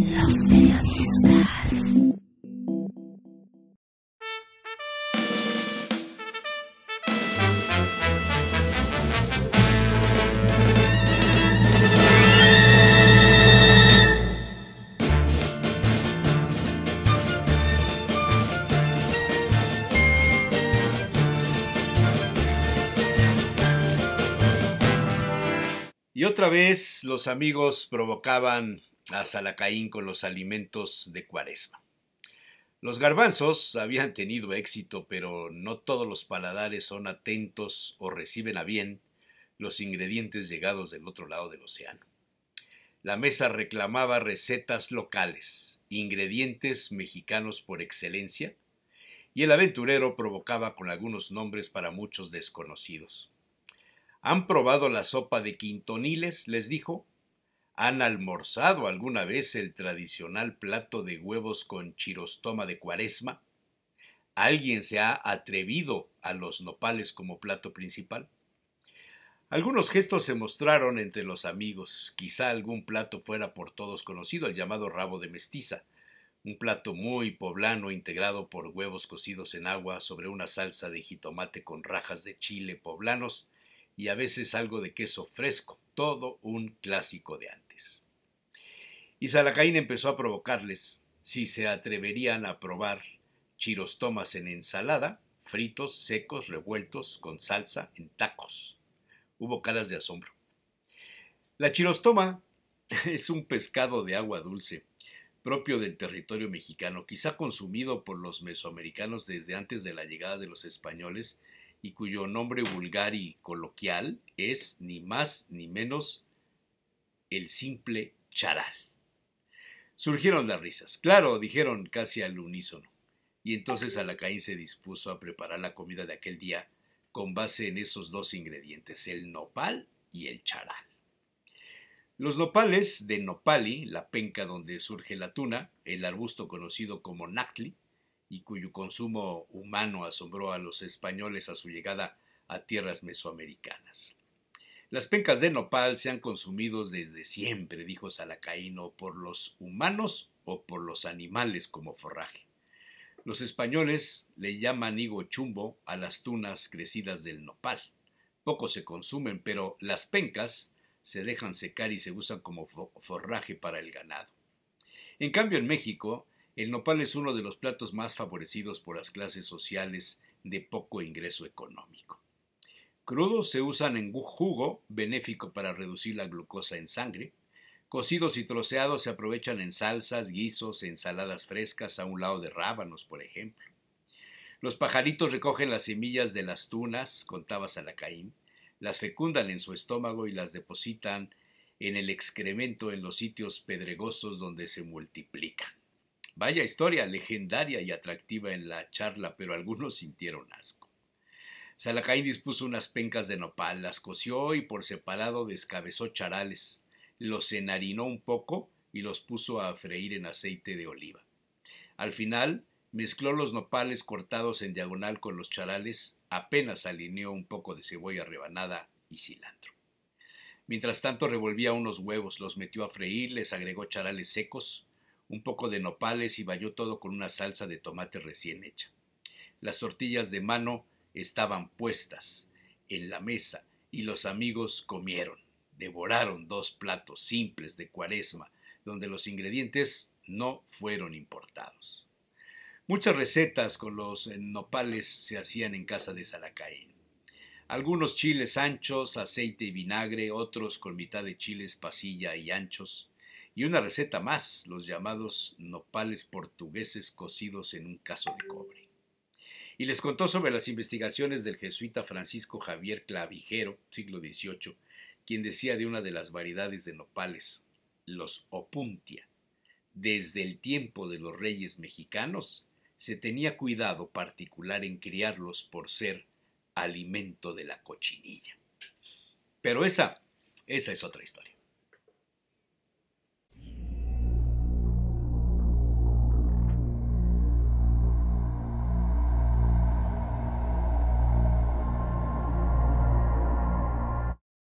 Los periodistas. Y otra vez los amigos provocaban a Salacaín con los alimentos de cuaresma. Los garbanzos habían tenido éxito, pero no todos los paladares son atentos o reciben a bien los ingredientes llegados del otro lado del océano. La mesa reclamaba recetas locales, ingredientes mexicanos por excelencia, y el aventurero provocaba con algunos nombres para muchos desconocidos. ¿Han probado la sopa de quintoniles? les dijo. ¿Han almorzado alguna vez el tradicional plato de huevos con chirostoma de cuaresma? ¿Alguien se ha atrevido a los nopales como plato principal? Algunos gestos se mostraron entre los amigos. Quizá algún plato fuera por todos conocido, el llamado rabo de mestiza, un plato muy poblano integrado por huevos cocidos en agua sobre una salsa de jitomate con rajas de chile poblanos y a veces algo de queso fresco, todo un clásico de antes. Y Salacaín empezó a provocarles si se atreverían a probar chirostomas en ensalada, fritos, secos, revueltos, con salsa, en tacos. Hubo caras de asombro. La chirostoma es un pescado de agua dulce, propio del territorio mexicano, quizá consumido por los mesoamericanos desde antes de la llegada de los españoles y cuyo nombre vulgar y coloquial es ni más ni menos el simple charal. Surgieron las risas. Claro, dijeron casi al unísono. Y entonces Alacaín se dispuso a preparar la comida de aquel día con base en esos dos ingredientes, el nopal y el charal. Los nopales de nopali, la penca donde surge la tuna, el arbusto conocido como nactli, y cuyo consumo humano asombró a los españoles a su llegada a tierras mesoamericanas. Las pencas de nopal se han consumido desde siempre, dijo Salacaíno, por los humanos o por los animales como forraje. Los españoles le llaman higo chumbo a las tunas crecidas del nopal. Poco se consumen, pero las pencas se dejan secar y se usan como forraje para el ganado. En cambio, en México, el nopal es uno de los platos más favorecidos por las clases sociales de poco ingreso económico. Crudos se usan en jugo, benéfico para reducir la glucosa en sangre. Cocidos y troceados se aprovechan en salsas, guisos, ensaladas frescas a un lado de rábanos, por ejemplo. Los pajaritos recogen las semillas de las tunas, contaba Salacaín, las fecundan en su estómago y las depositan en el excremento en los sitios pedregosos donde se multiplican. Vaya historia legendaria y atractiva en la charla, pero algunos sintieron asco. Salacaín dispuso unas pencas de nopal, las coció y por separado descabezó charales, los enharinó un poco y los puso a freír en aceite de oliva. Al final mezcló los nopales cortados en diagonal con los charales, apenas alineó un poco de cebolla rebanada y cilantro. Mientras tanto revolvía unos huevos, los metió a freír, les agregó charales secos, un poco de nopales y bayó todo con una salsa de tomate recién hecha. Las tortillas de mano estaban puestas en la mesa y los amigos comieron. Devoraron dos platos simples de cuaresma, donde los ingredientes no fueron importados. Muchas recetas con los eh, nopales se hacían en casa de Salacaín. Algunos chiles anchos, aceite y vinagre, otros con mitad de chiles pasilla y anchos, y una receta más, los llamados nopales portugueses cocidos en un caso de cobre y les contó sobre las investigaciones del jesuita Francisco Javier Clavijero, siglo XVIII, quien decía de una de las variedades de nopales, los opuntia. Desde el tiempo de los reyes mexicanos se tenía cuidado particular en criarlos por ser alimento de la cochinilla. Pero esa, esa es otra historia.